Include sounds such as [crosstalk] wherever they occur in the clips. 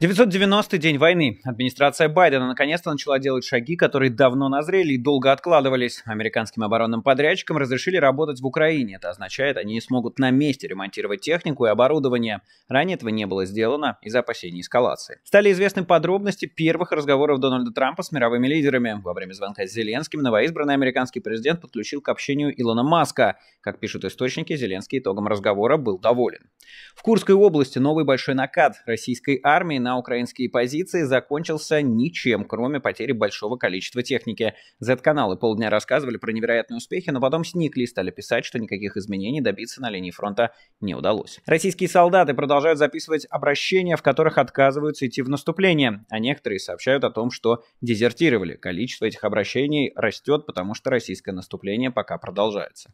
990-й день войны. Администрация Байдена наконец-то начала делать шаги, которые давно назрели и долго откладывались. Американским оборонным подрядчикам разрешили работать в Украине. Это означает, они не смогут на месте ремонтировать технику и оборудование. Ранее этого не было сделано из-за опасений эскалации. Стали известны подробности первых разговоров Дональда Трампа с мировыми лидерами. Во время звонка с Зеленским новоизбранный американский президент подключил к общению Илона Маска. Как пишут источники, Зеленский итогом разговора был доволен. В Курской области новый большой накат российской армии на на украинские позиции закончился ничем, кроме потери большого количества техники. Z-каналы полдня рассказывали про невероятные успехи, но потом сникли и стали писать, что никаких изменений добиться на линии фронта не удалось. Российские солдаты продолжают записывать обращения, в которых отказываются идти в наступление, а некоторые сообщают о том, что дезертировали. Количество этих обращений растет, потому что российское наступление пока продолжается.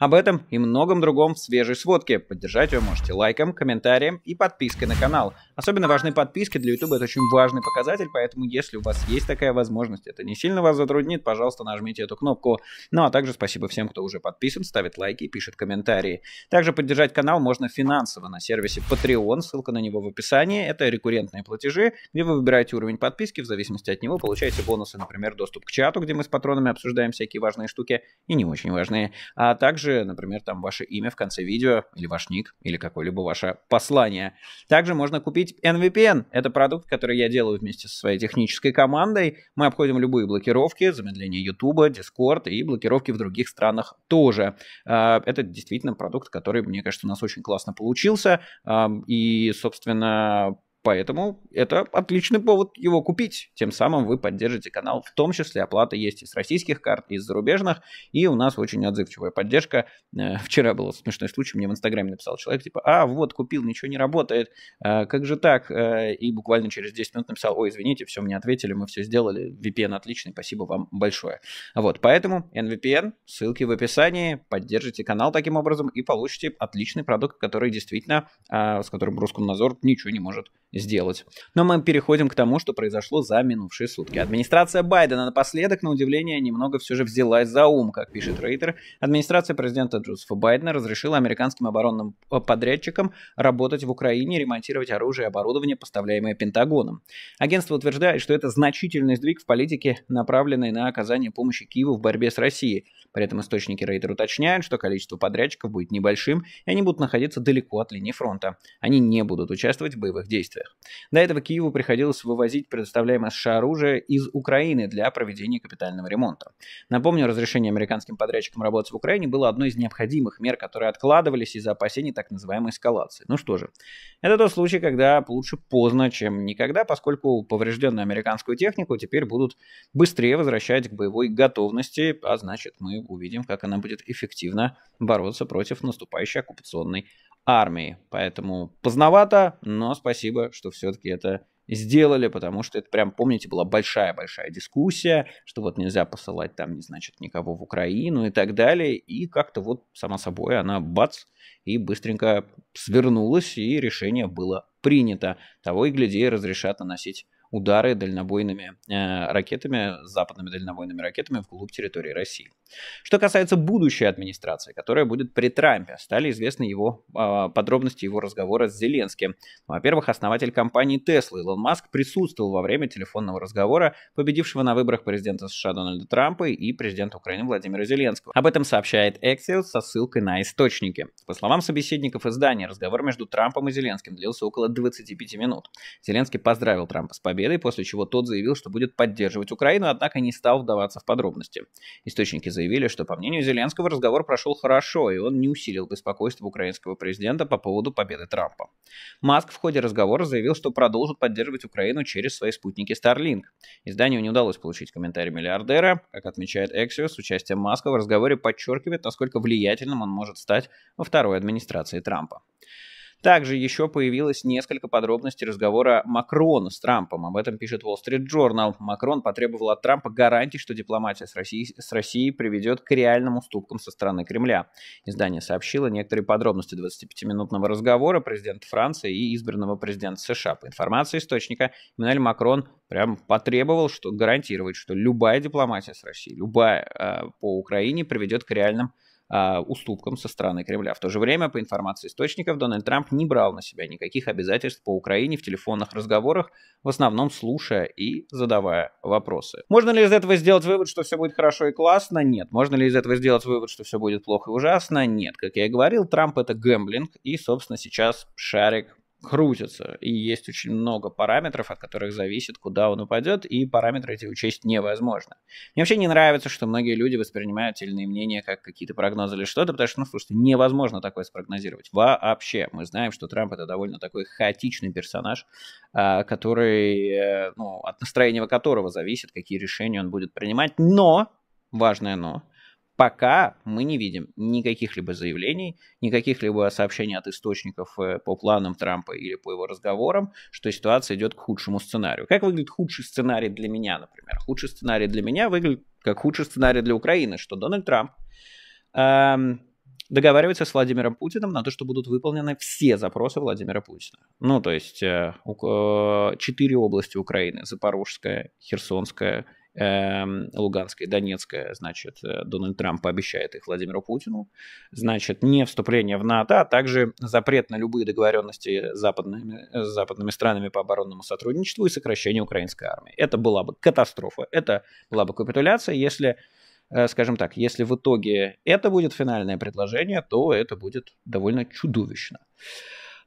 Об этом и многом другом в свежей сводке. Поддержать ее можете лайком, комментарием и подпиской на канал. Особенно важны подписки, для YouTube это очень важный показатель, поэтому если у вас есть такая возможность, это не сильно вас затруднит, пожалуйста, нажмите эту кнопку. Ну а также спасибо всем, кто уже подписан, ставит лайки и пишет комментарии. Также поддержать канал можно финансово на сервисе Patreon, ссылка на него в описании. Это рекуррентные платежи, где вы выбираете уровень подписки, в зависимости от него получаете бонусы, например, доступ к чату, где мы с патронами обсуждаем всякие важные штуки и не очень важные, а также, например, там ваше имя в конце видео или ваш ник или какое-либо ваше послание. Также можно купить купить NVPN. Это продукт, который я делаю вместе со своей технической командой. Мы обходим любые блокировки, замедление YouTube, Discord и блокировки в других странах тоже. А, это действительно продукт, который, мне кажется, у нас очень классно получился. И, собственно, Поэтому это отличный повод его купить. Тем самым вы поддержите канал. В том числе оплата есть и с российских карт, и с зарубежных. И у нас очень отзывчивая поддержка. Э, вчера был смешной случай. Мне в Инстаграме написал человек, типа, а, вот, купил, ничего не работает. Э, как же так? Э, и буквально через 10 минут написал, ой, извините, все, мне ответили, мы все сделали. VPN отличный, спасибо вам большое. Вот, поэтому NVPN, ссылки в описании. Поддержите канал таким образом и получите отличный продукт, который действительно, с которым Роскомнадзор ничего не может сделать. Но мы переходим к тому, что произошло за минувшие сутки. Администрация Байдена напоследок, на удивление, немного все же взялась за ум, как пишет Рейтер. Администрация президента Джозефа Байдена разрешила американским оборонным э, подрядчикам работать в Украине, ремонтировать оружие и оборудование, поставляемое Пентагоном. Агентство утверждает, что это значительный сдвиг в политике, направленной на оказание помощи Киеву в борьбе с Россией. При этом источники Рейтер уточняют, что количество подрядчиков будет небольшим, и они будут находиться далеко от линии фронта. Они не будут участвовать в боевых действиях действиях. До этого Киеву приходилось вывозить предоставляемое США оружие из Украины для проведения капитального ремонта. Напомню, разрешение американским подрядчикам работать в Украине было одной из необходимых мер, которые откладывались из-за опасений так называемой эскалации. Ну что же, это тот случай, когда лучше поздно, чем никогда, поскольку поврежденную американскую технику теперь будут быстрее возвращать к боевой готовности, а значит мы увидим, как она будет эффективно бороться против наступающей оккупационной армии. Поэтому поздновато, но спасибо, что все-таки это сделали, потому что это прям, помните, была большая-большая дискуссия, что вот нельзя посылать там, не значит, никого в Украину и так далее. И как-то вот само собой она бац и быстренько свернулась, и решение было принято. Того и гляди, разрешат наносить удары дальнобойными э, ракетами, западными дальнобойными ракетами вглубь территории России. Что касается будущей администрации, которая будет при Трампе, стали известны его э, подробности его разговора с Зеленским. Ну, во-первых, основатель компании Tesla Илон Маск присутствовал во время телефонного разговора, победившего на выборах президента США Дональда Трампа и президента Украины Владимира Зеленского. Об этом сообщает Axios со ссылкой на источники. По словам собеседников издания, разговор между Трампом и Зеленским длился около 25 минут. Зеленский поздравил Трампа с победой победой, после чего тот заявил, что будет поддерживать Украину, однако не стал вдаваться в подробности. Источники заявили, что, по мнению Зеленского, разговор прошел хорошо, и он не усилил беспокойство украинского президента по поводу победы Трампа. Маск в ходе разговора заявил, что продолжит поддерживать Украину через свои спутники Starlink. Изданию не удалось получить комментарий миллиардера. Как отмечает Axios, участие Маска в разговоре подчеркивает, насколько влиятельным он может стать во второй администрации Трампа. Также еще появилось несколько подробностей разговора Макрона с Трампом. Об этом пишет Wall Street Journal. Макрон потребовал от Трампа гарантии, что дипломатия с Россией, с Россией приведет к реальным уступкам со стороны Кремля. Издание сообщило некоторые подробности 25-минутного разговора президента Франции и избранного президента США. По информации источника, Эммануэль Макрон прям потребовал что гарантировать, что любая дипломатия с Россией, любая э, по Украине приведет к реальным а, уступкам со стороны Кремля. В то же время, по информации источников, Дональд Трамп не брал на себя никаких обязательств по Украине в телефонных разговорах, в основном слушая и задавая вопросы. Можно ли из этого сделать вывод, что все будет хорошо и классно? Нет. Можно ли из этого сделать вывод, что все будет плохо и ужасно? Нет. Как я и говорил, Трамп это гэмблинг, и, собственно, сейчас шарик крутится. И есть очень много параметров, от которых зависит, куда он упадет, и параметры эти учесть невозможно. Мне вообще не нравится, что многие люди воспринимают те или иные мнения как какие-то прогнозы или что-то, потому что, ну, слушайте, невозможно такое спрогнозировать. Вообще. Мы знаем, что Трамп это довольно такой хаотичный персонаж, а, который, э, ну, от настроения которого зависит, какие решения он будет принимать. Но, важное но, пока мы не видим никаких либо заявлений, никаких либо сообщений от источников э, по планам Трампа или по его разговорам, что ситуация идет к худшему сценарию. Как выглядит худший сценарий для меня, например? Худший сценарий для меня выглядит как худший сценарий для Украины, что Дональд Трамп эм, договаривается с Владимиром Путиным на то, что будут выполнены все запросы Владимира Путина. Ну, то есть э, э, четыре области Украины, Запорожская, Херсонская, Эм, луганская и Донецкая, значит, э, Дональд Трамп пообещает их Владимиру Путину, значит, не вступление в НАТО, а также запрет на любые договоренности с западными, э, с западными странами по оборонному сотрудничеству и сокращение украинской армии. Это была бы катастрофа, это была бы капитуляция, если э, скажем так, если в итоге это будет финальное предложение, то это будет довольно чудовищно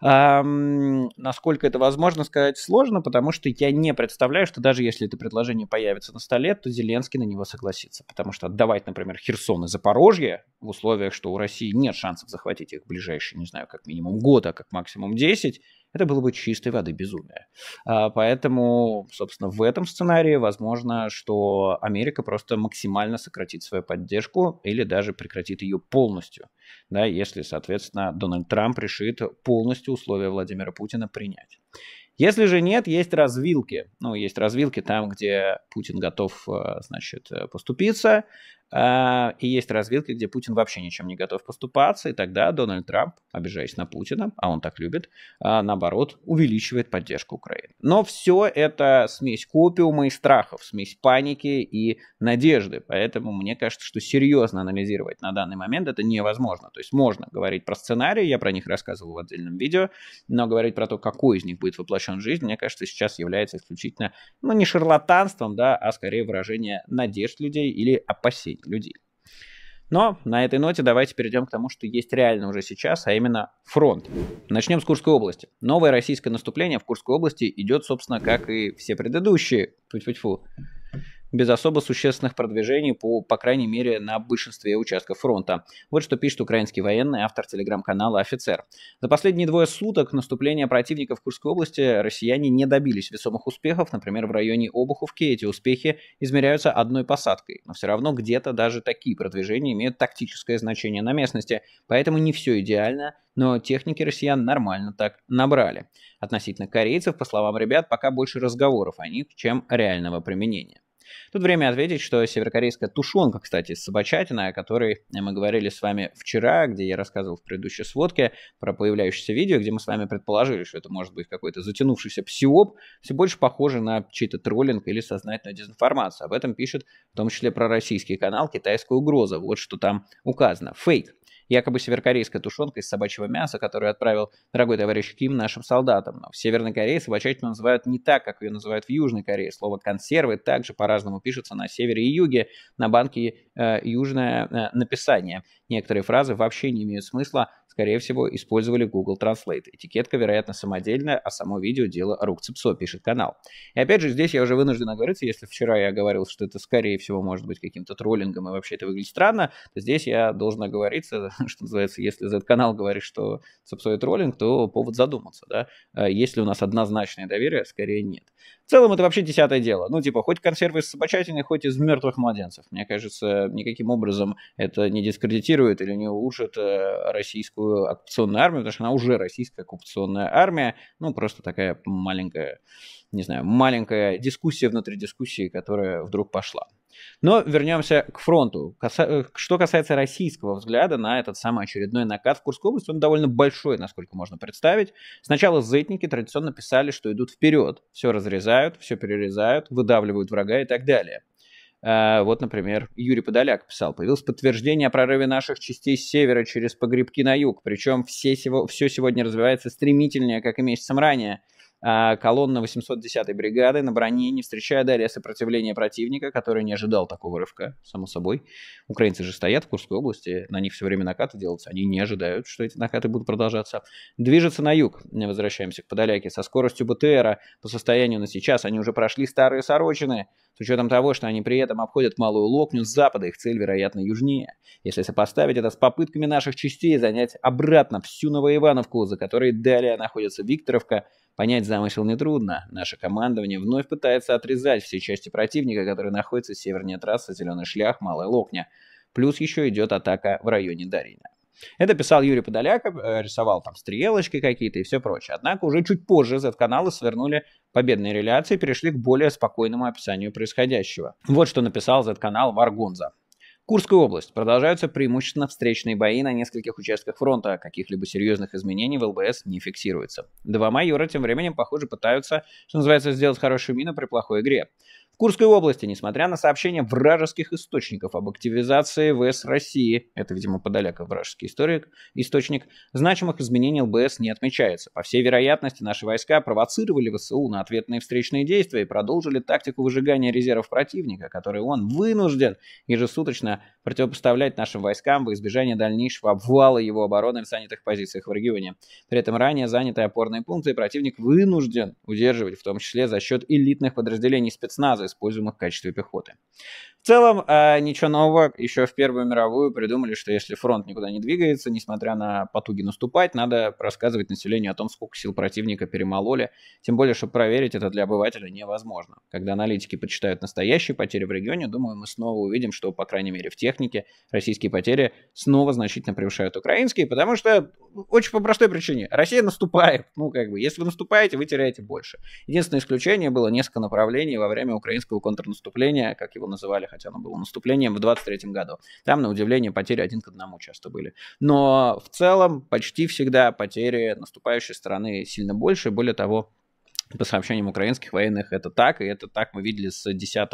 насколько это возможно, сказать сложно, потому что я не представляю, что даже если это предложение появится на столе, то Зеленский на него согласится. Потому что отдавать, например, Херсон и Запорожье в условиях, что у России нет шансов захватить их в ближайшие, не знаю, как минимум год, а как максимум 10, это было бы чистой воды безумие. А, поэтому, собственно, в этом сценарии возможно, что Америка просто максимально сократит свою поддержку или даже прекратит ее полностью, да, если, соответственно, Дональд Трамп решит полностью условия Владимира Путина принять. Если же нет, есть развилки. Ну, есть развилки там, где Путин готов, э, значит, э, поступиться, а, и есть развилки, где Путин вообще ничем не готов поступаться, и тогда Дональд Трамп, обижаясь на Путина, а он так любит, а, наоборот, увеличивает поддержку Украины. Но все это смесь копиума и страхов, смесь паники и надежды. Поэтому мне кажется, что серьезно анализировать на данный момент это невозможно. То есть можно говорить про сценарии, я про них рассказывал в отдельном видео, но говорить про то, какой из них будет воплощен в жизнь, мне кажется, сейчас является исключительно, ну, не шарлатанством, да, а скорее выражение надежд людей или опасений жизнь людей. Но на этой ноте давайте перейдем к тому, что есть реально уже сейчас, а именно фронт. Начнем с Курской области. Новое российское наступление в Курской области идет, собственно, как и все предыдущие. Тьфу -тьфу -тьфу без особо существенных продвижений, по, по крайней мере, на большинстве участков фронта. Вот что пишет украинский военный, автор телеграм-канала «Офицер». За последние двое суток наступления противника в Курской области россияне не добились весомых успехов, например, в районе Обуховки эти успехи измеряются одной посадкой, но все равно где-то даже такие продвижения имеют тактическое значение на местности, поэтому не все идеально, но техники россиян нормально так набрали. Относительно корейцев, по словам ребят, пока больше разговоров о них, чем реального применения. Тут время ответить, что северокорейская тушенка, кстати, с о которой мы говорили с вами вчера, где я рассказывал в предыдущей сводке про появляющееся видео, где мы с вами предположили, что это может быть какой-то затянувшийся псиоп, все больше похоже на чей-то троллинг или сознательную дезинформацию. Об этом пишет в том числе про российский канал «Китайская угроза». Вот что там указано. Фейк якобы северокорейская тушенка из собачьего мяса, которую отправил дорогой товарищ Ким нашим солдатам. Но в Северной Корее собачатину называют не так, как ее называют в Южной Корее. Слово «консервы» также по-разному пишется на севере и юге, на банке э, «Южное э, написание». Некоторые фразы вообще не имеют смысла, скорее всего, использовали Google Translate. Этикетка, вероятно, самодельная, а само видео — дело рук Цепсо, пишет канал. И опять же, здесь я уже вынужден оговориться, если вчера я говорил, что это, скорее всего, может быть каким-то троллингом и вообще это выглядит странно, то здесь я должен оговориться, [laughs] что называется, если этот канал говорит, что Цепсо и троллинг, то повод задуматься, да, а есть ли у нас однозначное доверие, скорее нет. В целом это вообще десятое дело. Ну, типа, хоть консервы из собачатины, хоть из мертвых младенцев. Мне кажется, никаким образом это не дискредитирует или не улучшит э, российскую оккупационную армию, потому что она уже российская оккупационная армия. Ну, просто такая маленькая, не знаю, маленькая дискуссия внутри дискуссии, которая вдруг пошла. Но вернемся к фронту. Э, что касается российского взгляда на этот самый очередной накат в Курской области, он довольно большой, насколько можно представить. Сначала зетники традиционно писали, что идут вперед, все разрезают, все перерезают, выдавливают врага и так далее. А, вот, например, Юрий Подоляк писал, появилось подтверждение о прорыве наших частей с севера через погребки на юг, причем все, сего, все сегодня развивается стремительнее, как и месяцем ранее. А, колонна 810-й бригады на броне, не встречая далее сопротивления противника, который не ожидал такого рывка, само собой. Украинцы же стоят в Курской области, на них все время накаты делаются, они не ожидают, что эти накаты будут продолжаться. Движется на юг, возвращаемся к Подоляке, со скоростью БТРа по состоянию на сейчас они уже прошли старые Сорочины, с учетом того, что они при этом обходят Малую Локню с запада, их цель, вероятно, южнее. Если сопоставить это с попытками наших частей занять обратно всю Новоивановку, за которой далее находится Викторовка, Понять замысел нетрудно. Наше командование вновь пытается отрезать все части противника, которые находятся севернее трассы Зеленый Шлях, Малая Локня. Плюс еще идет атака в районе Дарина. Это писал Юрий Подоляк, э, рисовал там стрелочки какие-то и все прочее. Однако уже чуть позже Z-каналы свернули победные реляции и перешли к более спокойному описанию происходящего. Вот что написал Z-канал Варгонза. Курская область. Продолжаются преимущественно встречные бои на нескольких участках фронта. а Каких-либо серьезных изменений в ЛБС не фиксируется. Два майора тем временем, похоже, пытаются, что называется, сделать хорошую мину при плохой игре. В Курской области, несмотря на сообщения вражеских источников об активизации ВС России, это, видимо, подалека вражеский историк, источник, значимых изменений ЛБС не отмечается. По всей вероятности, наши войска провоцировали ВСУ на ответные встречные действия и продолжили тактику выжигания резервов противника, который он вынужден ежесуточно противопоставлять нашим войскам в избежание дальнейшего обвала его обороны в занятых позициях в регионе. При этом ранее занятые опорные пункты противник вынужден удерживать, в том числе за счет элитных подразделений спецназа, используемых в качестве пехоты. В целом, э, ничего нового. Еще в Первую мировую придумали, что если фронт никуда не двигается, несмотря на потуги наступать, надо рассказывать населению о том, сколько сил противника перемололи. Тем более, что проверить это для обывателя невозможно. Когда аналитики почитают настоящие потери в регионе, думаю, мы снова увидим, что, по крайней мере, в технике российские потери снова значительно превышают украинские, потому что ну, очень по простой причине. Россия наступает. Ну, как бы, если вы наступаете, вы теряете больше. Единственное исключение было несколько направлений во время украинского контрнаступления, как его называли, хотя оно было наступлением в 23 году. Там, на удивление, потери один к одному часто были. Но в целом почти всегда потери наступающей стороны сильно больше. Более того, по сообщениям украинских военных, это так, и это так мы видели с 10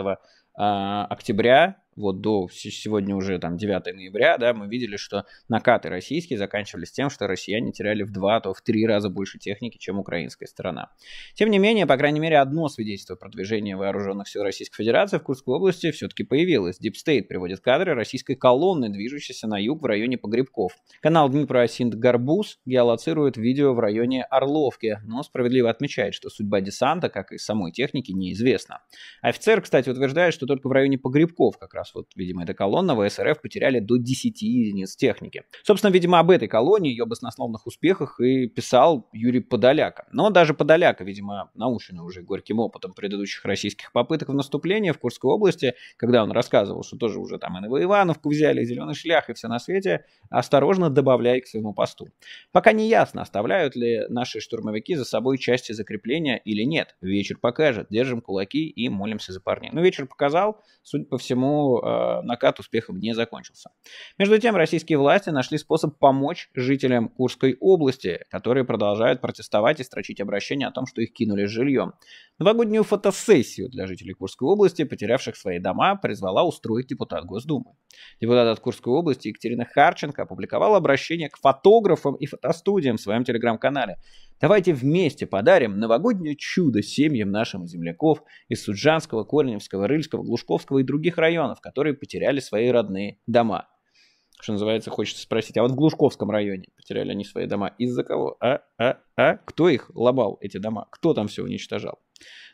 а, октября вот до сегодня уже там 9 ноября, да, мы видели, что накаты российские заканчивались тем, что россияне теряли в два, а то в три раза больше техники, чем украинская сторона. Тем не менее, по крайней мере, одно свидетельство продвижения вооруженных сил Российской Федерации в Курской области все-таки появилось. Дипстейт приводит кадры российской колонны, движущейся на юг в районе Погребков. Канал Днепро Синт Горбуз геолоцирует видео в районе Орловки, но справедливо отмечает, что судьба десанта, как и самой техники, неизвестна. Офицер, кстати, утверждает, что только в районе Погребков как раз раз вот, видимо, эта колонна ВСРФ потеряли до 10 единиц техники. Собственно, видимо, об этой колонии, ее баснословных успехах и писал Юрий Подоляка. Но даже Подоляка, видимо, наученный уже горьким опытом предыдущих российских попыток в наступление в Курской области, когда он рассказывал, что тоже уже там и Новоивановку взяли, и Зеленый шлях, и все на свете, осторожно добавляя к своему посту. Пока не ясно, оставляют ли наши штурмовики за собой части закрепления или нет. Вечер покажет. Держим кулаки и молимся за парней. Ну, вечер показал. Судя по всему, Э, накат успехом не закончился. Между тем, российские власти нашли способ помочь жителям Курской области, которые продолжают протестовать и строчить обращение о том, что их кинули с жильем. Новогоднюю фотосессию для жителей Курской области, потерявших свои дома, призвала устроить депутат Госдумы. Депутат от Курской области Екатерина Харченко опубликовала обращение к фотографам и фотостудиям в своем телеграм-канале. Давайте вместе подарим новогоднее чудо семьям нашим земляков из Суджанского, Корневского, Рыльского, Глушковского и других районов, которые потеряли свои родные дома. Что называется, хочется спросить, а вот в Глушковском районе потеряли они свои дома из-за кого? А, а, а? Кто их лобал, эти дома? Кто там все уничтожал?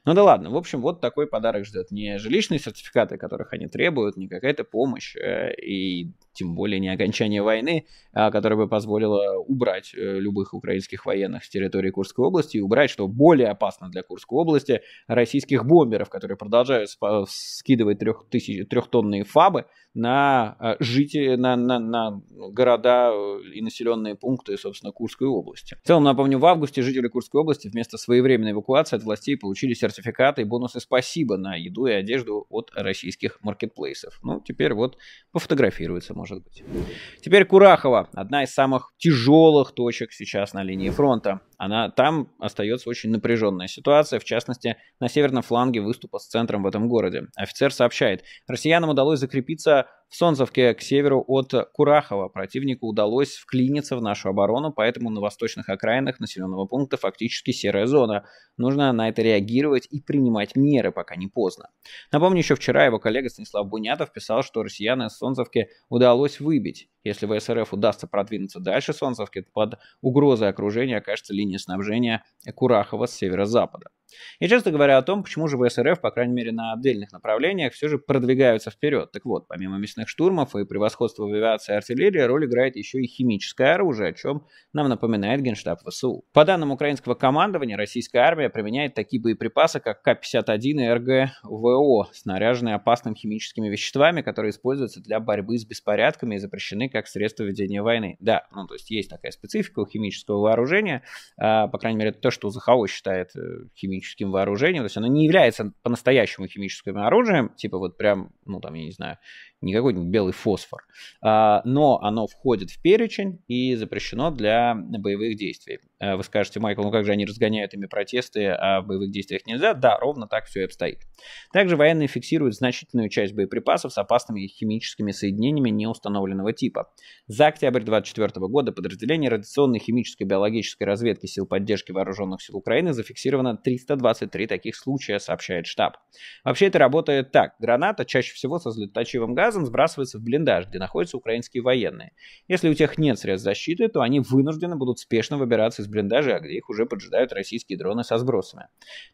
Ну да ладно, в общем, вот такой подарок ждет. Не жилищные сертификаты, которых они требуют, не какая-то помощь, э, и тем более не окончание войны, а, которая бы позволила убрать э, любых украинских военных с территории Курской области и убрать, что более опасно для Курской области, российских бомберов, которые продолжают скидывать трехтысяч, трехтонные фабы на, э, жители, на, на, на города и населенные пункты, собственно, Курской области. В целом, напомню, в августе жители Курской области вместо своевременной эвакуации от властей получили сертификат сертификаты и бонусы «Спасибо» на еду и одежду от российских маркетплейсов. Ну, теперь вот пофотографируется, может быть. Теперь Курахова. Одна из самых тяжелых точек сейчас на линии фронта она там остается очень напряженная ситуация, в частности, на северном фланге выступа с центром в этом городе. Офицер сообщает, россиянам удалось закрепиться в Солнцевке к северу от Курахова. Противнику удалось вклиниться в нашу оборону, поэтому на восточных окраинах населенного пункта фактически серая зона. Нужно на это реагировать и принимать меры, пока не поздно. Напомню, еще вчера его коллега Станислав Бунятов писал, что россиян из Солнцевки удалось выбить. Если в СРФ удастся продвинуться дальше Солнцевки, под угрозой окружения окажется линия линии снабжения Курахова с северо-запада. И часто говоря о том, почему же ВСРФ, по крайней мере на отдельных направлениях, все же продвигаются вперед. Так вот, помимо местных штурмов и превосходства в авиации и артиллерии, роль играет еще и химическое оружие, о чем нам напоминает Генштаб ВСУ. По данным украинского командования, российская армия применяет такие боеприпасы, как К-51 и РГВО, снаряженные опасными химическими веществами, которые используются для борьбы с беспорядками и запрещены как средство ведения войны. Да, ну то есть есть такая специфика у химического вооружения, а, по крайней мере, это то, что ЗХО считает э, химическим вооружением, то есть оно не является по-настоящему химическим оружием, типа вот прям, ну там, я не знаю, не какой-нибудь белый фосфор, а, но оно входит в перечень и запрещено для боевых действий. Э, вы скажете, Майкл, ну как же они разгоняют ими протесты, а в боевых действиях нельзя? Да, ровно так все и обстоит. Также военные фиксируют значительную часть боеприпасов с опасными химическими соединениями неустановленного типа. За октябрь 2024 года подразделение радиационной химической и биологической разведки сил поддержки вооруженных сил Украины зафиксировано 323 таких случая, сообщает штаб. Вообще это работает так. Граната чаще всего со взлетачивым газом Газом сбрасывается в блиндаж, где находятся украинские военные. Если у тех нет средств защиты, то они вынуждены будут спешно выбираться из блиндажа, где их уже поджидают российские дроны со сбросами.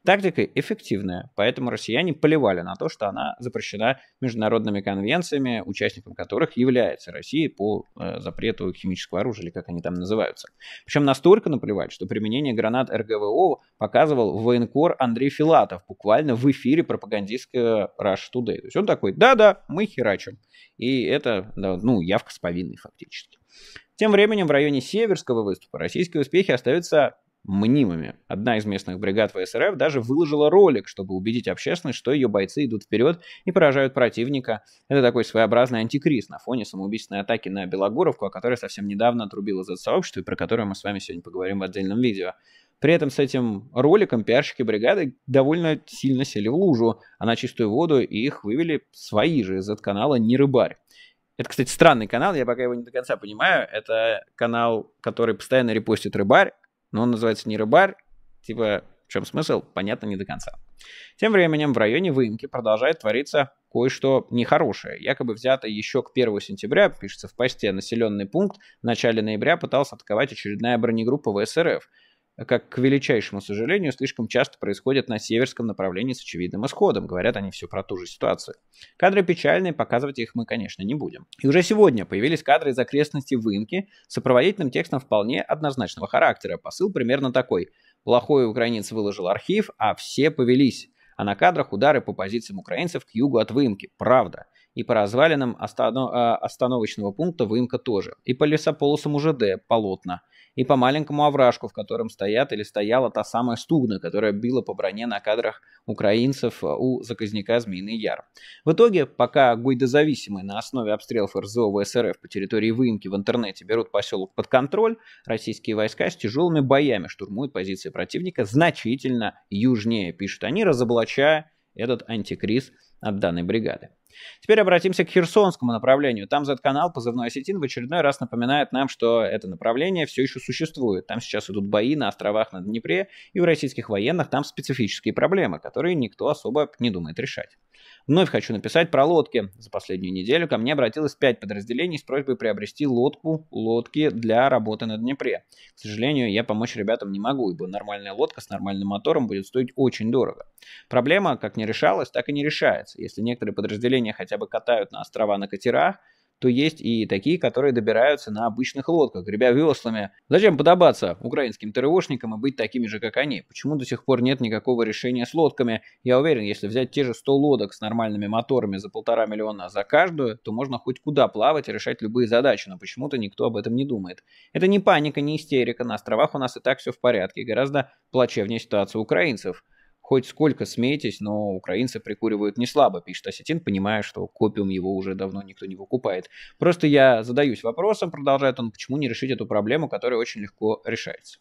Тактика эффективная, поэтому россияне поливали на то, что она запрещена международными конвенциями, участником которых является Россия по э, запрету химического оружия, или как они там называются. Причем настолько наплевать, что применение гранат РГВО показывал военкор Андрей Филатов буквально в эфире пропагандистского Rush Today. То есть он такой, да-да, мы херачим трачу. И это, да, ну, явка с повинной фактически. Тем временем в районе Северского выступа российские успехи остаются мнимыми. Одна из местных бригад ВСРФ даже выложила ролик, чтобы убедить общественность, что ее бойцы идут вперед и поражают противника. Это такой своеобразный антикриз на фоне самоубийственной атаки на Белогоровку, о которой совсем недавно отрубило Z-сообщество и про которую мы с вами сегодня поговорим в отдельном видео. При этом с этим роликом пиарщики бригады довольно сильно сели в лужу, а на чистую воду их вывели свои же из канала «Не рыбарь». Это, кстати, странный канал, я пока его не до конца понимаю. Это канал, который постоянно репостит рыбарь, но он называется не рыбарь. Типа, в чем смысл, понятно не до конца. Тем временем в районе выемки продолжает твориться кое-что нехорошее. Якобы взято еще к 1 сентября, пишется в посте, населенный пункт в начале ноября пытался атаковать очередная бронегруппа ВСРФ как, к величайшему сожалению, слишком часто происходят на северском направлении с очевидным исходом. Говорят они все про ту же ситуацию. Кадры печальные, показывать их мы, конечно, не будем. И уже сегодня появились кадры из окрестностей выемки с сопроводительным текстом вполне однозначного характера. Посыл примерно такой. Плохой украинец выложил архив, а все повелись. А на кадрах удары по позициям украинцев к югу от выемки. Правда. И по развалинам останов... Э, остановочного пункта выемка тоже. И по лесополосам УЖД полотна и по маленькому овражку, в котором стоят или стояла та самая стугна, которая била по броне на кадрах украинцев э, у заказника «Змеиный Яр». В итоге, пока гойдозависимые на основе обстрелов РЗО в СРФ по территории выемки в интернете берут поселок под контроль, российские войска с тяжелыми боями штурмуют позиции противника значительно южнее, пишут они, разоблачая этот антикриз от данной бригады. Теперь обратимся к Херсонскому направлению. Там Z-канал «Позывной осетин» в очередной раз напоминает нам, что это направление все еще существует. Там сейчас идут бои на островах на Днепре, и у российских военных там специфические проблемы, которые никто особо не думает решать. Вновь хочу написать про лодки. За последнюю неделю ко мне обратилось 5 подразделений с просьбой приобрести лодку, лодки для работы на Днепре. К сожалению, я помочь ребятам не могу, ибо нормальная лодка с нормальным мотором будет стоить очень дорого. Проблема как не решалась, так и не решается. Если некоторые подразделения хотя бы катают на острова на катерах, то есть и такие, которые добираются на обычных лодках, гребя веслами. Зачем подобаться украинским ТРОшникам и быть такими же, как они? Почему до сих пор нет никакого решения с лодками? Я уверен, если взять те же 100 лодок с нормальными моторами за полтора миллиона за каждую, то можно хоть куда плавать и решать любые задачи, но почему-то никто об этом не думает. Это не паника, не истерика, на островах у нас и так все в порядке, гораздо плачевнее ситуация украинцев. Хоть сколько смейтесь, но украинцы прикуривают не слабо, пишет Осетин, понимая, что копиум его уже давно никто не выкупает. Просто я задаюсь вопросом, продолжает он, почему не решить эту проблему, которая очень легко решается.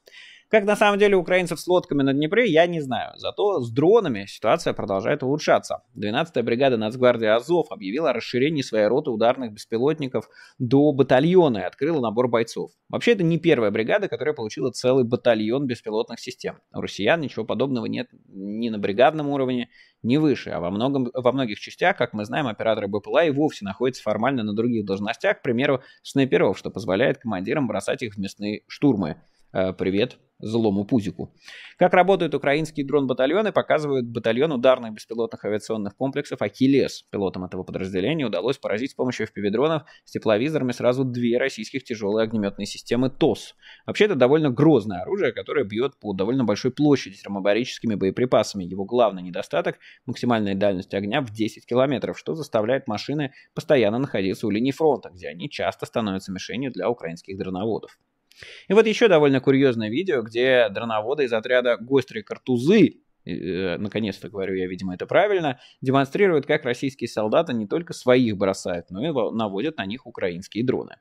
Как на самом деле украинцев с лодками на Днепре, я не знаю. Зато с дронами ситуация продолжает улучшаться. 12-я бригада Нацгвардии Азов объявила о расширении своей роты ударных беспилотников до батальона и открыла набор бойцов. Вообще, это не первая бригада, которая получила целый батальон беспилотных систем. У россиян ничего подобного нет ни на бригадном уровне, ни выше, а во, многом, во многих частях, как мы знаем, операторы БПЛА и вовсе находятся формально на других должностях, к примеру, снайперов, что позволяет командирам бросать их в местные штурмы. Э, привет, злому пузику. Как работают украинские дрон-батальоны, показывают батальон ударных беспилотных авиационных комплексов «Ахиллес». Пилотам этого подразделения удалось поразить с помощью FPV-дронов с тепловизорами сразу две российских тяжелые огнеметные системы ТОС. Вообще, это довольно грозное оружие, которое бьет по довольно большой площади термобарическими боеприпасами. Его главный недостаток – максимальная дальность огня в 10 километров, что заставляет машины постоянно находиться у линии фронта, где они часто становятся мишенью для украинских дроноводов. И вот еще довольно курьезное видео, где дроноводы из отряда «Гострые картузы» э, э, наконец-то говорю я, видимо, это правильно, демонстрируют, как российские солдаты не только своих бросают, но и наводят на них украинские дроны.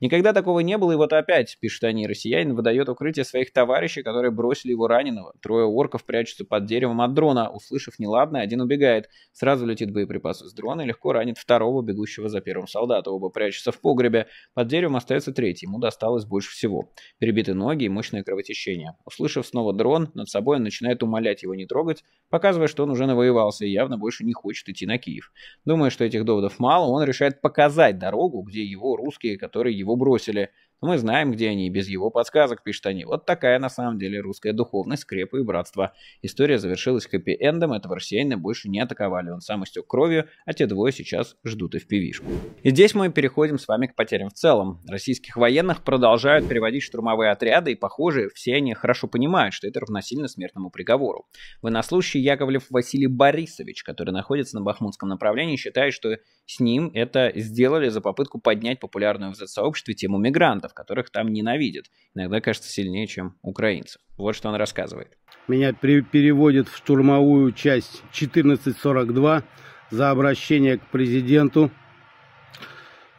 Никогда такого не было, и вот опять, пишут они, россиянин выдает укрытие своих товарищей, которые бросили его раненого. Трое орков прячутся под деревом от дрона. Услышав неладное, один убегает. Сразу летит боеприпас из дрона и легко ранит второго, бегущего за первым солдата. Оба прячутся в погребе. Под деревом остается третий. Ему досталось больше всего. Перебиты ноги и мощное кровотечение. Услышав снова дрон, над собой он начинает умолять его не трогать, показывая, что он уже навоевался и явно больше не хочет идти на Киев. Думая, что этих доводов мало, он решает показать дорогу, где его русские, которые которые его бросили – мы знаем, где они, и без его подсказок, пишут они. Вот такая на самом деле русская духовность, скрепа и братство. История завершилась хэппи-эндом, этого россиянина больше не атаковали. Он сам истек кровью, а те двое сейчас ждут и в пивишку. И здесь мы переходим с вами к потерям в целом. Российских военных продолжают переводить штурмовые отряды, и, похоже, все они хорошо понимают, что это равносильно смертному приговору. Военнослужащий Яковлев Василий Борисович, который находится на Бахмутском направлении, считает, что с ним это сделали за попытку поднять популярную в Z-сообществе тему мигрантов азиатов, которых там ненавидят. Иногда, кажется, сильнее, чем украинцев. Вот что он рассказывает. Меня переводят в штурмовую часть 1442 за обращение к президенту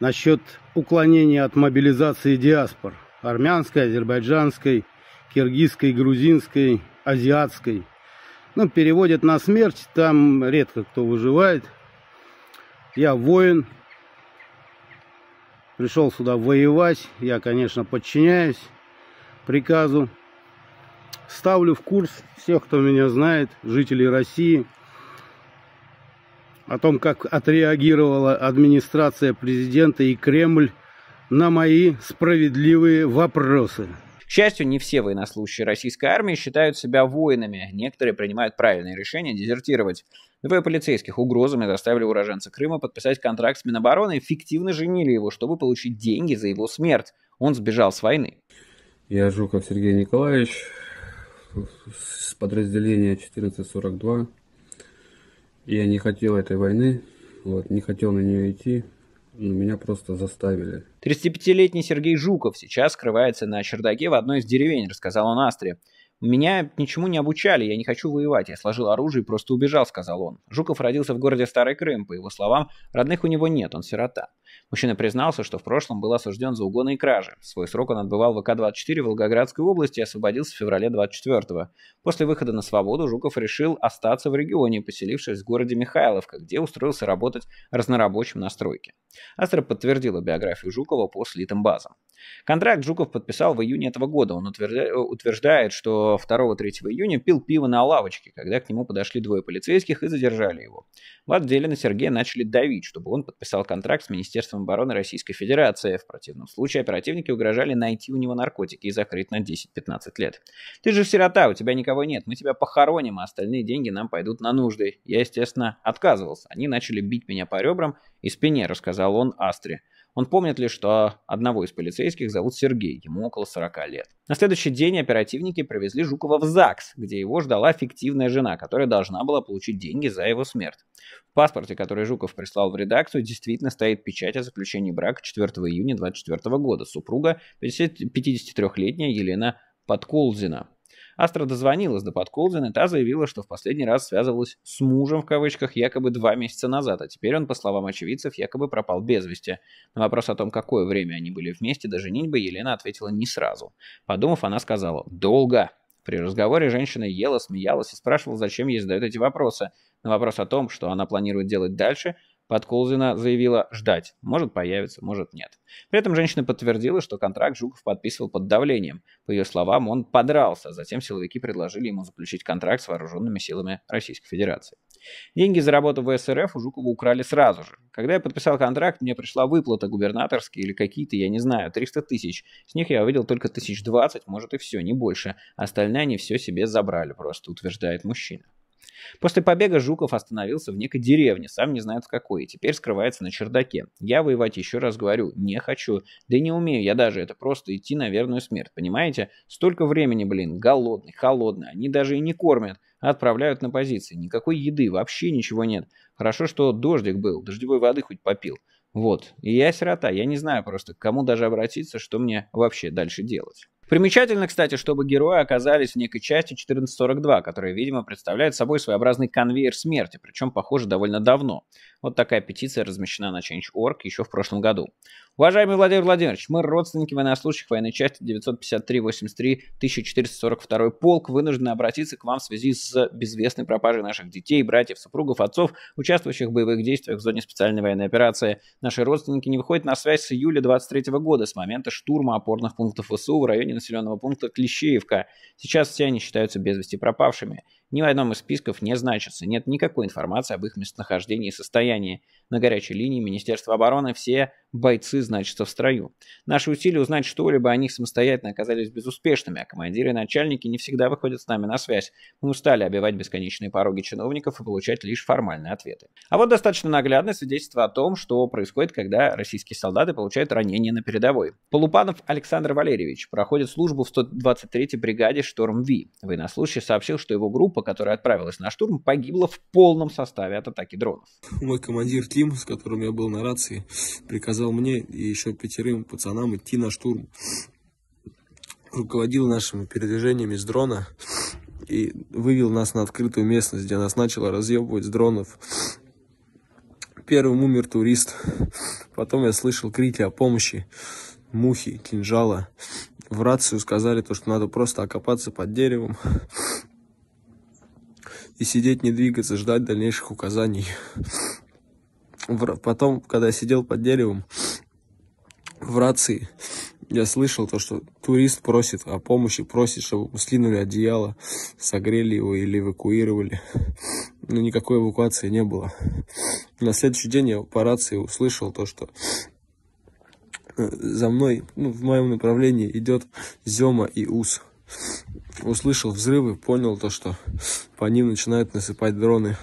насчет уклонения от мобилизации диаспор. Армянской, азербайджанской, киргизской, грузинской, азиатской. Ну, переводят на смерть, там редко кто выживает. Я воин, пришел сюда воевать. Я, конечно, подчиняюсь приказу. Ставлю в курс всех, кто меня знает, жителей России, о том, как отреагировала администрация президента и Кремль на мои справедливые вопросы. К счастью, не все военнослужащие российской армии считают себя воинами. Некоторые принимают правильное решение дезертировать. Двое полицейских угрозами заставили уроженца Крыма подписать контракт с Минобороны и фиктивно женили его, чтобы получить деньги за его смерть. Он сбежал с войны. Я Жуков Сергей Николаевич, с подразделения 1442. Я не хотел этой войны, вот, не хотел на нее идти, но меня просто заставили. 35-летний Сергей Жуков сейчас скрывается на чердаке в одной из деревень, рассказал он Астре. Меня ничему не обучали, я не хочу воевать, я сложил оружие и просто убежал, сказал он. Жуков родился в городе Старый Крым, по его словам, родных у него нет, он сирота. Мужчина признался, что в прошлом был осужден за угоны и кражи. Свой срок он отбывал в ВК-24 в Волгоградской области и освободился в феврале 24-го. После выхода на свободу Жуков решил остаться в регионе, поселившись в городе Михайловка, где устроился работать разнорабочим на стройке. Астра подтвердила биографию Жукова по слитым базам. Контракт Жуков подписал в июне этого года. Он утверждает, что 2-3 июня пил пиво на лавочке, когда к нему подошли двое полицейских и задержали его. В отделе на Сергея начали давить, чтобы он подписал контракт с Министерством обороны Российской Федерации. В противном случае оперативники угрожали найти у него наркотики и закрыть на 10-15 лет. «Ты же сирота, у тебя никого нет, мы тебя похороним, а остальные деньги нам пойдут на нужды». Я, естественно, отказывался. Они начали бить меня по ребрам и спине, рассказал он Астре. Он помнит лишь, что одного из полицейских зовут Сергей, ему около 40 лет. На следующий день оперативники привезли Жукова в ЗАГС, где его ждала фиктивная жена, которая должна была получить деньги за его смерть. В паспорте, который Жуков прислал в редакцию, действительно стоит печать о заключении брака 4 июня 24 года. Супруга 53-летняя Елена Подколзина. Астра дозвонилась до Подколзина, та заявила, что в последний раз связывалась с «мужем» в кавычках якобы два месяца назад, а теперь он, по словам очевидцев, якобы пропал без вести. На вопрос о том, какое время они были вместе даже женитьбы, Елена ответила не сразу. Подумав, она сказала «долго». При разговоре женщина ела, смеялась и спрашивала, зачем ей задают эти вопросы. На вопрос о том, что она планирует делать дальше – Подколзина заявила ждать. Может появится, может нет. При этом женщина подтвердила, что контракт Жуков подписывал под давлением. По ее словам, он подрался, а затем силовики предложили ему заключить контракт с вооруженными силами Российской Федерации. Деньги, за работу в СРФ, у Жукова украли сразу же. Когда я подписал контракт, мне пришла выплата губернаторские или какие-то, я не знаю, 300 тысяч. С них я увидел только 1020, может и все, не больше. Остальное они все себе забрали просто, утверждает мужчина. После побега Жуков остановился в некой деревне, сам не знает в какой, и теперь скрывается на чердаке. Я воевать, еще раз говорю, не хочу. Да и не умею я даже, это просто идти на верную смерть, понимаете? Столько времени, блин, голодный, холодный, они даже и не кормят, а отправляют на позиции. Никакой еды, вообще ничего нет. Хорошо, что дождик был, дождевой воды хоть попил. Вот, и я сирота, я не знаю просто, к кому даже обратиться, что мне вообще дальше делать. Примечательно, кстати, чтобы герои оказались в некой части 1442, которая, видимо, представляет собой своеобразный конвейер смерти, причем, похоже, довольно давно. Вот такая петиция размещена на Change.org еще в прошлом году. Уважаемый Владимир Владимирович, мы родственники военнослужащих военной части 953-83-1442 полк вынуждены обратиться к вам в связи с безвестной пропажей наших детей, братьев, супругов, отцов, участвующих в боевых действиях в зоне специальной военной операции. Наши родственники не выходят на связь с июля 23 года, с момента штурма опорных пунктов ВСУ в районе населенного пункта Клещеевка. Сейчас все они считаются без вести пропавшими ни в одном из списков не значатся. Нет никакой информации об их местонахождении и состоянии. На горячей линии Министерства обороны все бойцы значит, в строю. Наши усилия узнать что-либо о них самостоятельно оказались безуспешными, а командиры и начальники не всегда выходят с нами на связь. Мы устали обивать бесконечные пороги чиновников и получать лишь формальные ответы. А вот достаточно наглядное свидетельство о том, что происходит, когда российские солдаты получают ранения на передовой. Полупанов Александр Валерьевич проходит службу в 123-й бригаде «Шторм Ви». Военнослужащий сообщил, что его группа, которая отправилась на штурм, погибла в полном составе от атаки дронов. Мой командир Тим, с которым я был на рации, приказал приказал мне и еще пятерым пацанам идти на штурм. Руководил нашими передвижениями с дрона и вывел нас на открытую местность, где нас начало разъебывать с дронов. Первым умер турист. Потом я слышал крики о помощи мухи, кинжала. В рацию сказали, то, что надо просто окопаться под деревом и сидеть, не двигаться, ждать дальнейших указаний потом, когда я сидел под деревом в рации, я слышал то, что турист просит о помощи, просит, чтобы ему слинули одеяло, согрели его или эвакуировали. Но никакой эвакуации не было. На следующий день я по рации услышал то, что э, за мной, ну, в моем направлении идет Зема и Ус. Услышал взрывы, понял то, что по ним начинают насыпать дроны.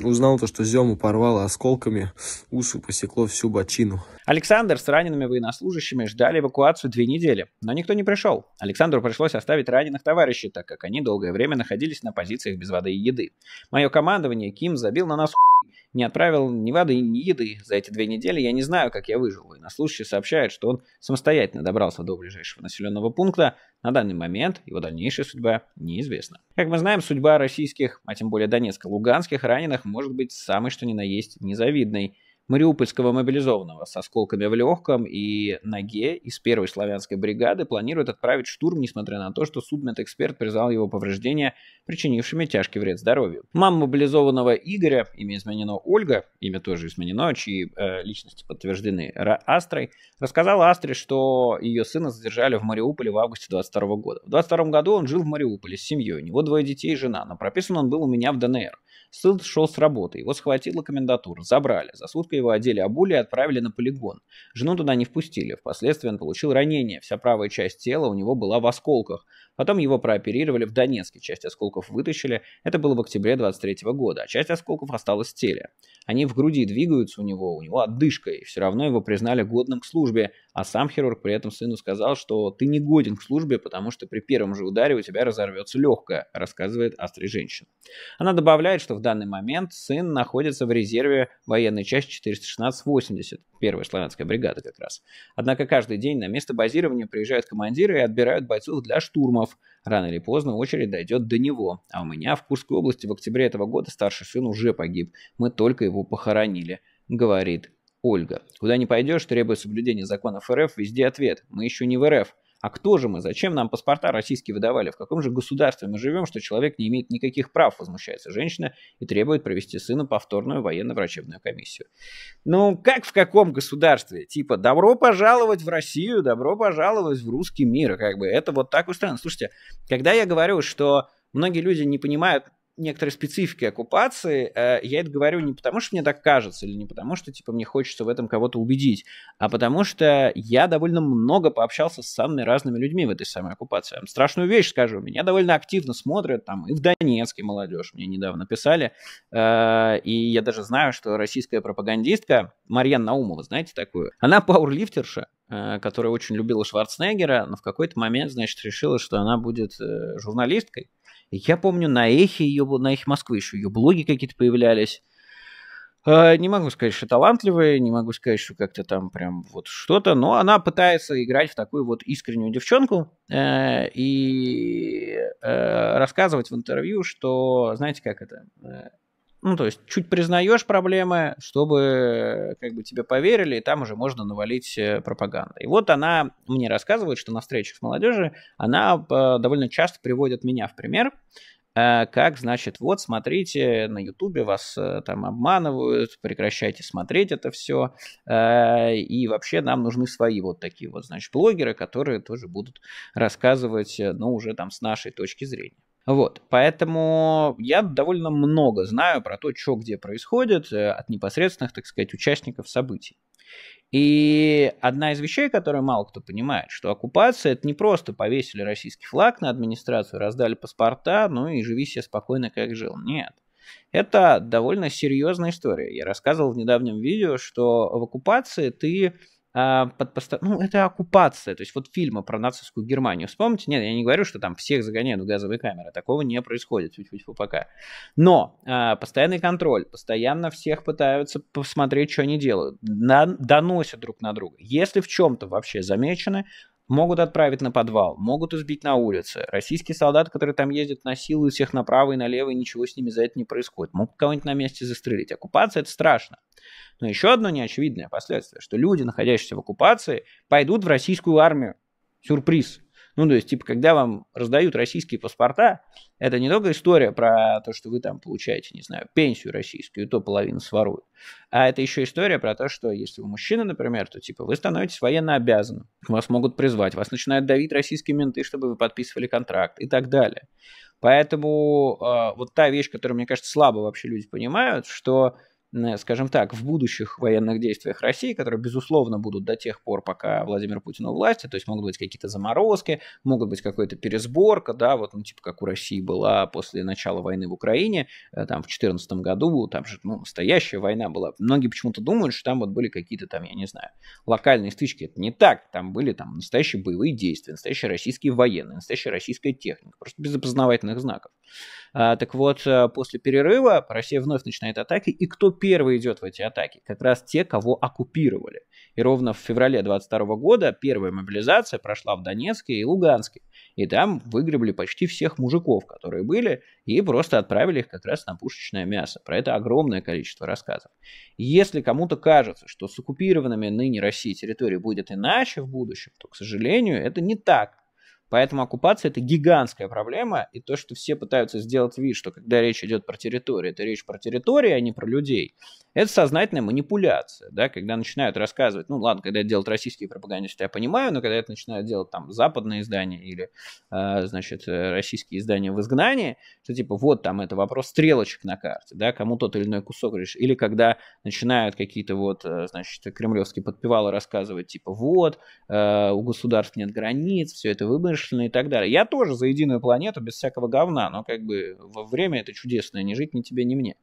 Узнал то, что Зему порвало осколками, уши посекло всю бочину. Александр с ранеными военнослужащими ждали эвакуацию две недели, но никто не пришел. Александру пришлось оставить раненых товарищей, так как они долгое время находились на позициях без воды и еды. Мое командование Ким забил на нас хуй не отправил ни воды, ни еды за эти две недели. Я не знаю, как я выжил. На случай сообщает, что он самостоятельно добрался до ближайшего населенного пункта. На данный момент его дальнейшая судьба неизвестна. Как мы знаем, судьба российских, а тем более донецко-луганских раненых может быть самой что ни на есть незавидной мариупольского мобилизованного с осколками в легком и ноге из первой славянской бригады планирует отправить штурм, несмотря на то, что судмедэксперт призвал его повреждения, причинившими тяжкий вред здоровью. Мама мобилизованного Игоря, имя изменено Ольга, имя тоже изменено, чьи э, личности подтверждены Астрой, рассказала Астре, что ее сына задержали в Мариуполе в августе 22 года. В 22 году он жил в Мариуполе с семьей, у него двое детей и жена, но прописан он был у меня в ДНР. Сыд шел с работы, его схватила комендатура, забрали. За сутки его одели, обули и отправили на полигон. Жену туда не впустили, впоследствии он получил ранение, вся правая часть тела у него была в осколках – Потом его прооперировали в Донецке, часть осколков вытащили, это было в октябре 23 года, а часть осколков осталась в теле. Они в груди двигаются у него, у него отдышка, и все равно его признали годным к службе, а сам хирург при этом сыну сказал, что ты не годен к службе, потому что при первом же ударе у тебя разорвется легкое, рассказывает Астрей женщина. Она добавляет, что в данный момент сын находится в резерве военной части 416-80, первая славянская бригада как раз. Однако каждый день на место базирования приезжают командиры и отбирают бойцов для штурма, Ефремов. Рано или поздно очередь дойдет до него. А у меня в Курской области в октябре этого года старший сын уже погиб. Мы только его похоронили», — говорит Ольга. «Куда не пойдешь, требуя соблюдения законов РФ, везде ответ. Мы еще не в РФ. А кто же мы? Зачем нам паспорта российские выдавали? В каком же государстве мы живем, что человек не имеет никаких прав, возмущается женщина и требует провести сыну повторную военно-врачебную комиссию. Ну, как в каком государстве? Типа, добро пожаловать в Россию, добро пожаловать в русский мир. Как бы это вот так устроено. Слушайте, когда я говорю, что многие люди не понимают, некоторой специфики оккупации. Э, я это говорю не потому, что мне так кажется, или не потому, что типа мне хочется в этом кого-то убедить, а потому что я довольно много пообщался с самыми разными людьми в этой самой оккупации. Я страшную вещь скажу. Меня довольно активно смотрят там и в Донецке молодежь. Мне недавно писали. Э, и я даже знаю, что российская пропагандистка Марьяна Наумова, знаете такую, она пауэрлифтерша, Э, которая очень любила Шварценеггера, но в какой-то момент, значит, решила, что она будет э, журналисткой. И я помню, на эхе ее, на эхе Москвы еще ее блоги какие-то появлялись. Э, не могу сказать, что талантливая, не могу сказать, что как-то там прям вот что-то, но она пытается играть в такую вот искреннюю девчонку э, и э, рассказывать в интервью, что, знаете, как это, ну, то есть чуть признаешь проблемы, чтобы э, как бы тебе поверили, и там уже можно навалить э, пропаганду. И вот она мне рассказывает, что на встречах с молодежи она э, довольно часто приводит меня в пример, как, значит, вот, смотрите, на Ютубе вас там обманывают, прекращайте смотреть это все, и вообще нам нужны свои вот такие вот, значит, блогеры, которые тоже будут рассказывать, ну, уже там с нашей точки зрения. Вот, поэтому я довольно много знаю про то, что где происходит э, от непосредственных, так сказать, участников событий. И одна из вещей, которую мало кто понимает, что оккупация это не просто повесили российский флаг на администрацию, раздали паспорта, ну и живи себе спокойно, как жил. Нет. Это довольно серьезная история. Я рассказывал в недавнем видео, что в оккупации ты а, под постав... Ну, это оккупация, то есть вот фильмы про нацистскую Германию. Вспомните, нет, я не говорю, что там всех загоняют в газовые камеры, такого не происходит, чуть-чуть пока. Но э, постоянный контроль, постоянно всех пытаются посмотреть, что они делают, на... доносят друг на друга. Если в чем-то вообще замечены, Могут отправить на подвал, могут избить на улице. Российские солдаты, которые там ездят, насилуют всех направо и налево, и ничего с ними за это не происходит. Могут кого-нибудь на месте застрелить. Оккупация – это страшно. Но еще одно неочевидное последствие, что люди, находящиеся в оккупации, пойдут в российскую армию. Сюрприз. Ну, то есть, типа, когда вам раздают российские паспорта, это не только история про то, что вы там получаете, не знаю, пенсию российскую, то половину своруют, а это еще история про то, что если вы мужчина, например, то, типа, вы становитесь военно обязанным, вас могут призвать, вас начинают давить российские менты, чтобы вы подписывали контракт и так далее. Поэтому э, вот та вещь, которую, мне кажется, слабо вообще люди понимают, что Э, скажем так, в будущих военных действиях России, которые, безусловно, будут до тех пор, пока Владимир Путин у власти, то есть могут быть какие-то заморозки, могут быть какая-то пересборка, да, вот, ну, типа, как у России была после начала войны в Украине, э, там, в 2014 году, там же, ну, настоящая война была. Многие почему-то думают, что там вот были какие-то, там, я не знаю, локальные стычки. Это не так. Там были, там, настоящие боевые действия, настоящие российские военные, настоящая российская техника, просто без опознавательных знаков. А, так вот, э, после перерыва Россия вновь начинает атаки, и кто первый идет в эти атаки, как раз те, кого оккупировали. И ровно в феврале 22 года первая мобилизация прошла в Донецке и Луганске. И там выгребли почти всех мужиков, которые были, и просто отправили их как раз на пушечное мясо. Про это огромное количество рассказов. Если кому-то кажется, что с оккупированными ныне Россией территорией будет иначе в будущем, то, к сожалению, это не так. Поэтому оккупация это гигантская проблема, и то, что все пытаются сделать вид, что когда речь идет про территорию, это речь про территорию, а не про людей, это сознательная манипуляция, да, когда начинают рассказывать, ну ладно, когда это делают российские пропагандисты, я понимаю, но когда это начинают делать там западные издания или, э, значит, э, российские издания в изгнании, что типа вот там это вопрос стрелочек на карте, да, кому тот или иной кусок решит, или когда начинают какие-то вот, э, значит, кремлевские подпевалы рассказывать, типа вот, э, у государств нет границ, все это выбор вымышленные и так далее. Я тоже за единую планету без всякого говна, но как бы во время это чудесное, не жить ни тебе, ни мне.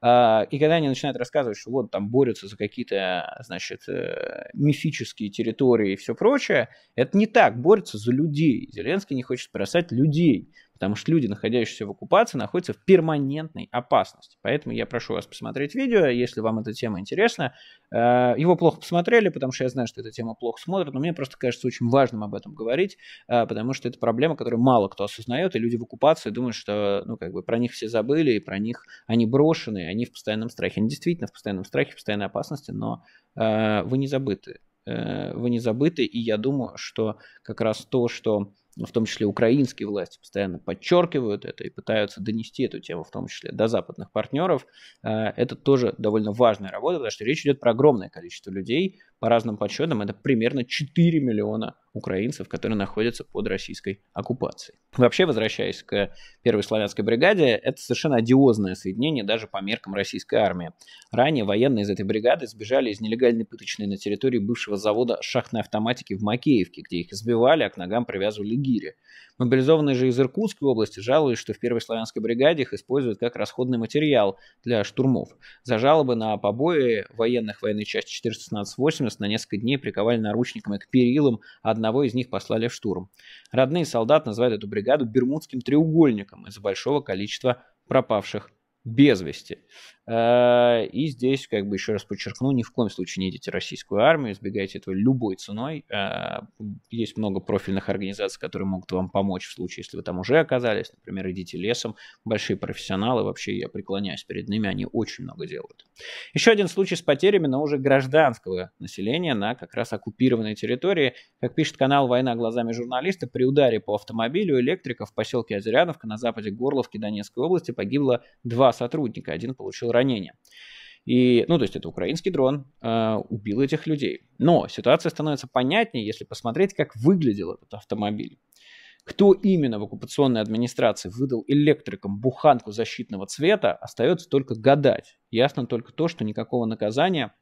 А, и когда они начинают рассказывать, что вот там борются за какие-то, значит, э, мифические территории и все прочее, это не так, борются за людей. Зеленский не хочет бросать людей потому что люди, находящиеся в оккупации, находятся в перманентной опасности. Поэтому я прошу вас посмотреть видео, если вам эта тема интересна. Э, его плохо посмотрели, потому что я знаю, что эта тема плохо смотрит, но мне просто кажется очень важным об этом говорить, э, потому что это проблема, которую мало кто осознает, и люди в оккупации думают, что ну, как бы про них все забыли, и про них они брошены, они в постоянном страхе. Они действительно в постоянном страхе, в постоянной опасности, но э, вы не забыты. Вы не забыты, и я думаю, что как раз то, что в том числе украинские власти, постоянно подчеркивают это и пытаются донести эту тему, в том числе до западных партнеров. Э, это тоже довольно важная работа, потому что речь идет про огромное количество людей. По разным подсчетам это примерно 4 миллиона украинцев, которые находятся под российской оккупацией. Вообще, возвращаясь к первой славянской бригаде, это совершенно одиозное соединение даже по меркам российской армии. Ранее военные из этой бригады сбежали из нелегальной пыточной на территории бывшего завода шахтной автоматики в Макеевке, где их избивали, а к ногам привязывали Угире. Мобилизованные же из Иркутской области жалуются, что в первой славянской бригаде их используют как расходный материал для штурмов. За жалобы на побои военных военной части 41680 на несколько дней приковали наручниками к перилам, а одного из них послали в штурм. Родные солдат называют эту бригаду «Бермудским треугольником» из-за большого количества пропавших без вести. Э, и здесь, как бы еще раз подчеркну, ни в коем случае не идите в российскую армию, избегайте этого любой ценой. Э, есть много профильных организаций, которые могут вам помочь в случае, если вы там уже оказались. Например, идите лесом. Большие профессионалы, вообще я преклоняюсь перед ними, они очень много делают. Еще один случай с потерями, но уже гражданского населения на как раз оккупированной территории. Как пишет канал «Война глазами журналиста», при ударе по автомобилю электрика в поселке Озеряновка на западе Горловки Донецкой области погибло два сотрудника. Один получил ранения. И, ну, то есть это украинский дрон э, убил этих людей. Но ситуация становится понятнее, если посмотреть, как выглядел этот автомобиль. Кто именно в оккупационной администрации выдал электрикам буханку защитного цвета, остается только гадать. Ясно только то, что никакого наказания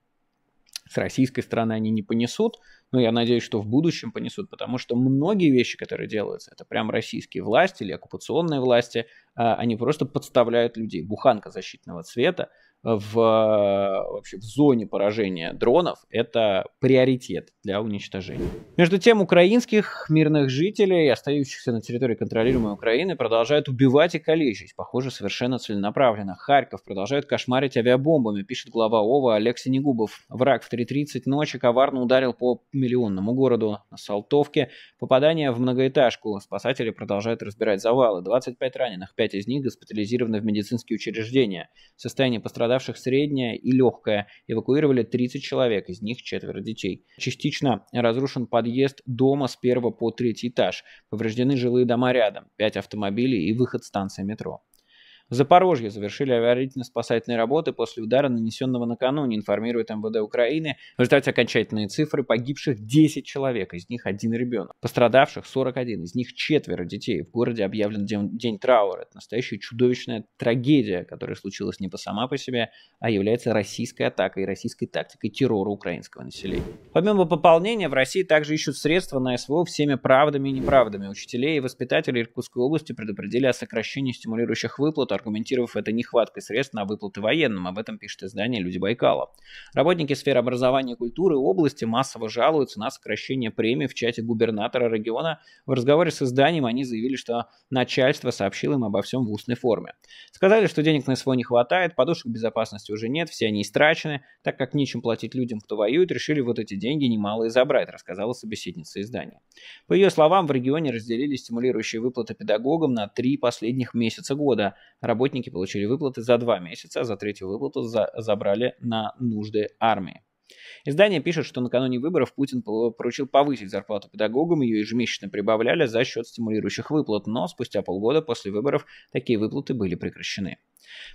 с российской стороны они не понесут, но я надеюсь, что в будущем понесут, потому что многие вещи, которые делаются, это прям российские власти или оккупационные власти, а, они просто подставляют людей. Буханка защитного цвета, в, а, вообще, в зоне поражения дронов это приоритет для уничтожения. Между тем, украинских мирных жителей, остающихся на территории контролируемой Украины, продолжают убивать и калечить, похоже, совершенно целенаправленно. Харьков продолжает кошмарить авиабомбами, пишет глава ОВА Олег Синегубов. Враг в 3.30 ночи коварно ударил по миллионному городу на Салтовке. Попадание в многоэтажку. Спасатели продолжают разбирать завалы. 25 раненых, 5 из них госпитализированы в медицинские учреждения. Состояние пострадавших пострадавших средняя и легкая. Эвакуировали 30 человек, из них четверо детей. Частично разрушен подъезд дома с первого по третий этаж. Повреждены жилые дома рядом, 5 автомобилей и выход станции метро. В Запорожье завершили аварийно-спасательные работы после удара, нанесенного накануне, информирует МВД Украины. В результате окончательные цифры погибших 10 человек, из них один ребенок. Пострадавших 41, из них четверо детей. В городе объявлен день, день траура. Это настоящая чудовищная трагедия, которая случилась не по сама по себе, а является российской атакой и российской тактикой террора украинского населения. Помимо пополнения, в России также ищут средства на СВО всеми правдами и неправдами. Учителей и воспитателей Иркутской области предупредили о сокращении стимулирующих выплат, аргументировав это нехваткой средств на выплаты военным. Об этом пишет издание «Люди Байкала». Работники сферы образования и культуры области массово жалуются на сокращение премий в чате губернатора региона. В разговоре с изданием они заявили, что начальство сообщило им обо всем в устной форме. Сказали, что денег на свой не хватает, подушек безопасности уже нет, все они истрачены. Так как нечем платить людям, кто воюет, решили вот эти деньги немало и забрать, рассказала собеседница издания. По ее словам, в регионе разделили стимулирующие выплаты педагогам на три последних месяца года работники получили выплаты за два месяца, а за третью выплату за забрали на нужды армии. Издание пишет, что накануне выборов Путин поручил повысить зарплату педагогам, ее ежемесячно прибавляли за счет стимулирующих выплат, но спустя полгода после выборов такие выплаты были прекращены.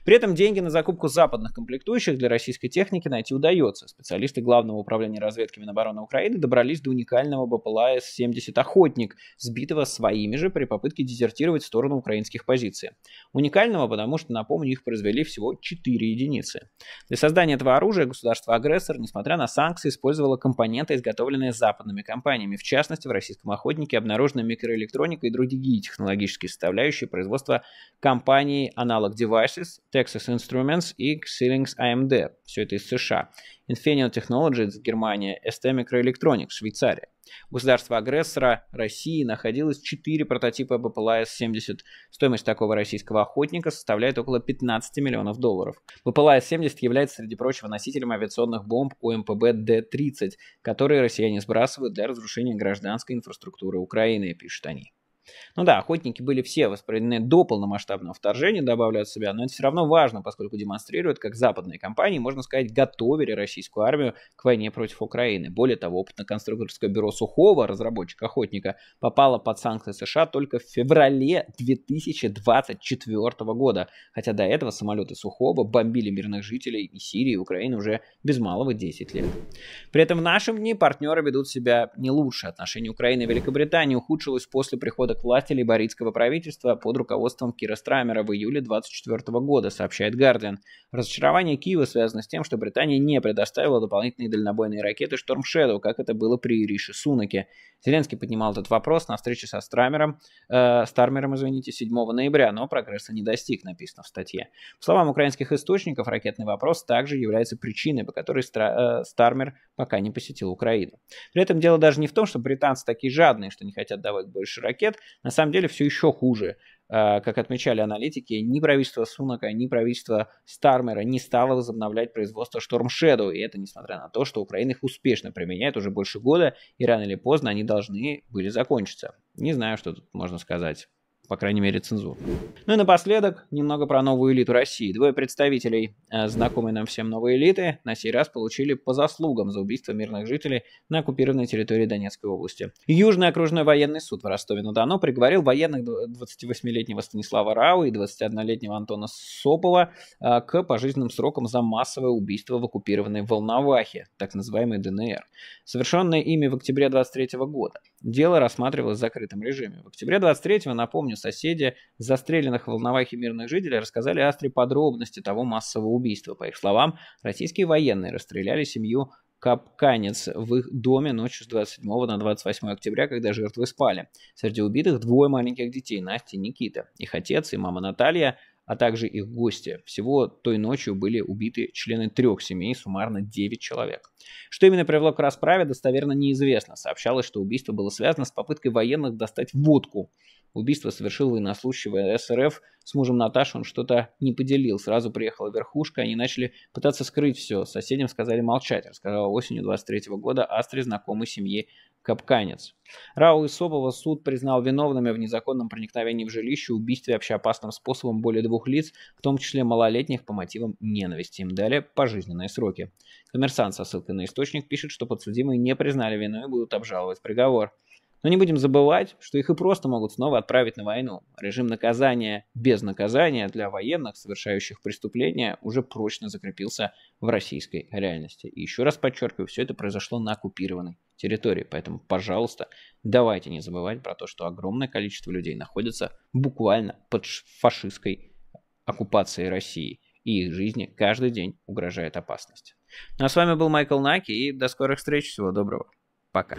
При этом деньги на закупку западных комплектующих для российской техники найти удается. Специалисты Главного управления разведки Минобороны Украины добрались до уникального БПЛА С-70 «Охотник», сбитого своими же при попытке дезертировать в сторону украинских позиций. Уникального, потому что, напомню, их произвели всего 4 единицы. Для создания этого оружия государство-агрессор, несмотря на санкции, использовало компоненты, изготовленные западными компаниями. В частности, в российском «Охотнике» обнаружена микроэлектроника и другие технологические составляющие производства компании Analog Devices, Texas, Texas Instruments и Xilinx AMD, все это из США, Infineon Technologies, Германия, ST Microelectronics, Швейцария. У государства-агрессора России находилось 4 прототипа БПЛАС-70. Стоимость такого российского охотника составляет около 15 миллионов долларов. БПЛАС-70 является, среди прочего, носителем авиационных бомб УМПБ Д-30, которые россияне сбрасывают для разрушения гражданской инфраструктуры Украины, пишут они. Ну да, охотники были все воспроизведены до полномасштабного вторжения, добавлю от себя, но это все равно важно, поскольку демонстрирует, как западные компании, можно сказать, готовили российскую армию к войне против Украины. Более того, опытно-конструкторское бюро Сухого, разработчик охотника, попало под санкции США только в феврале 2024 года, хотя до этого самолеты Сухого бомбили мирных жителей и Сирии, и Украины уже без малого 10 лет. При этом в нашем дни партнеры ведут себя не лучше. Отношения Украины и Великобритании ухудшилось после прихода к власти лейбористского правительства под руководством Кира Страмера в июле 2024 года, сообщает Гардиан. Разочарование Киева связано с тем, что Британия не предоставила дополнительные дальнобойные ракеты Шторм Shadow, как это было при Рише Сунаке. Зеленский поднимал этот вопрос на встрече со Страмером, э, Стармером, извините, 7 ноября, но прогресса не достиг, написано в статье. По словам украинских источников, ракетный вопрос также является причиной, по которой Стра э, Стармер пока не посетил Украину. При этом дело даже не в том, что британцы такие жадные, что не хотят давать больше ракет, на самом деле все еще хуже. А, как отмечали аналитики, ни правительство Сунака, ни правительство Стармера не стало возобновлять производство Storm Shadow, и это несмотря на то, что Украина их успешно применяет уже больше года, и рано или поздно они должны были закончиться. Не знаю, что тут можно сказать по крайней мере, цензур. Ну и напоследок, немного про новую элиту России. Двое представителей э, знакомой нам всем новой элиты на сей раз получили по заслугам за убийство мирных жителей на оккупированной территории Донецкой области. Южный окружной военный суд в Ростове-на-Дону приговорил военных 28-летнего Станислава Рау и 21-летнего Антона Сопова э, к пожизненным срокам за массовое убийство в оккупированной Волновахе, так называемой ДНР, совершенное ими в октябре 23 года. Дело рассматривалось в закрытом режиме. В октябре 23-го, напомню, соседи застреленных в Волновахе мирных жителей рассказали Астре подробности того массового убийства. По их словам, российские военные расстреляли семью капканец в их доме ночью с 27 на 28 октября, когда жертвы спали. Среди убитых двое маленьких детей, Настя и Никита. Их отец и мама Наталья а также их гости. Всего той ночью были убиты члены трех семей, суммарно 9 человек. Что именно привело к расправе, достоверно неизвестно. Сообщалось, что убийство было связано с попыткой военных достать водку Убийство совершил военнослужащий СРФ с мужем Наташи, он что-то не поделил. Сразу приехала верхушка, они начали пытаться скрыть все. Соседям сказали молчать, рассказала осенью 23 -го года Астре знакомой семьи Капканец. Рау и Собова суд признал виновными в незаконном проникновении в жилище, убийстве общеопасным способом более двух лиц, в том числе малолетних, по мотивам ненависти. Им дали пожизненные сроки. Коммерсант со ссылкой на источник пишет, что подсудимые не признали вину и будут обжаловать приговор. Но не будем забывать, что их и просто могут снова отправить на войну. Режим наказания без наказания для военных, совершающих преступления, уже прочно закрепился в российской реальности. И еще раз подчеркиваю, все это произошло на оккупированной территории. Поэтому, пожалуйста, давайте не забывать про то, что огромное количество людей находится буквально под фашистской оккупацией России. И их жизни каждый день угрожает опасность. Ну а с вами был Майкл Наки и до скорых встреч. Всего доброго. Пока.